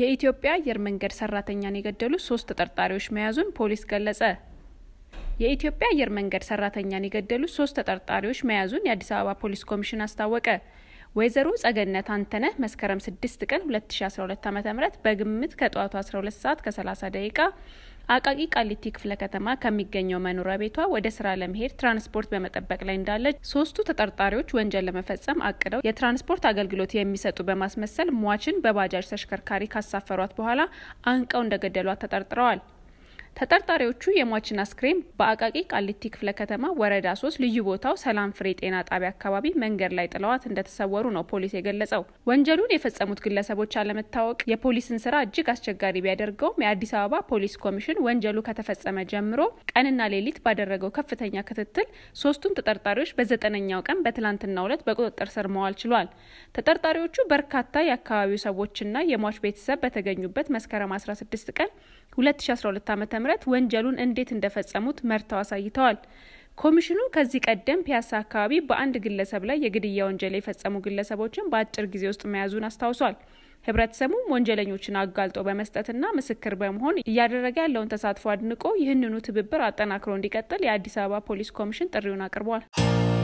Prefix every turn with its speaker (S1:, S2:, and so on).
S1: የኢትዮጵያ አየር መንገድ ሰራተኛን የገደሉ ሶስት ተጠርጣሪዎች መያዙን ፖሊስ ገለጸ። የኢትዮጵያ አየር መንገድ ሰራተኛን የገደሉ ሶስት ተጠርጣሪዎች መያዙን የአዲስ አበባ ፖሊስ ኮሚሽን አስታወቀ። ወይዘሮ ጸገነት አንተነህ መስከረም 6 ቀን 2012 ዓ ም በግምት ከጠዋቱ 12 ሰዓት ከ30 ደቂቃ አቃቂ ቃሊቲ ክፍለ ከተማ ከሚገኘው መኖሪያ ቤቷ ወደ ስራ ለመሄድ ትራንስፖርት በመጠበቅ ላይ እንዳለች ሶስቱ ተጠርጣሪዎች ወንጀል ለመፈጸም አቅደው የትራንስፖርት አገልግሎት የሚሰጡ በማስመሰል ሟችን በባጃጅ ተሽከርካሪ ካሳፈሯት በኋላ አንቀው እንደገደሏት ተጠርጥረዋል። ተጠርጣሪዎቹ የሟችን አስክሬን በአቃቂ ቃሊቲ ክፍለ ከተማ ወረዳ ሶስት ልዩ ቦታው ሰላም ፍሬ ጤና ጣቢያ አካባቢ መንገድ ላይ ጥለዋት እንደተሰወሩ ነው ፖሊስ የገለጸው። ወንጀሉን የፈጸሙት ግለሰቦች አለመታወቅ የፖሊስን ስራ እጅግ አስቸጋሪ ቢያደርገውም የአዲስ አበባ ፖሊስ ኮሚሽን ወንጀሉ ከተፈጸመ ጀምሮ ቀንና ሌሊት ባደረገው ከፍተኛ ክትትል ሶስቱን ተጠርጣሪዎች በዘጠነኛው ቀን በትላንትናው ዕለት በቁጥጥር ስር መዋል ችሏል። ተጠርጣሪዎቹ በርካታ የአካባቢው ሰዎችና የሟች ቤተሰብ በተገኙበት መስከረም 16 ቀን 2012 ም ወንጀሉን እንዴት እንደፈጸሙት መርተው አሳይተዋል። ኮሚሽኑ ከዚህ ቀደም ፒያሳ አካባቢ በአንድ ግለሰብ ላይ የግድያ ወንጀል የፈጸሙ ግለሰቦችን በአጭር ጊዜ ውስጥ መያዙን አስታውሷል። ህብረተሰቡም ወንጀለኞችን አጋልጦ በመስጠትና ምስክር በመሆን እያደረገ ያለውን ተሳትፎ አድንቆ ይህንኑ ትብብር አጠናክሮ እንዲቀጥል የአዲስ አበባ ፖሊስ ኮሚሽን ጥሪውን አቅርቧል።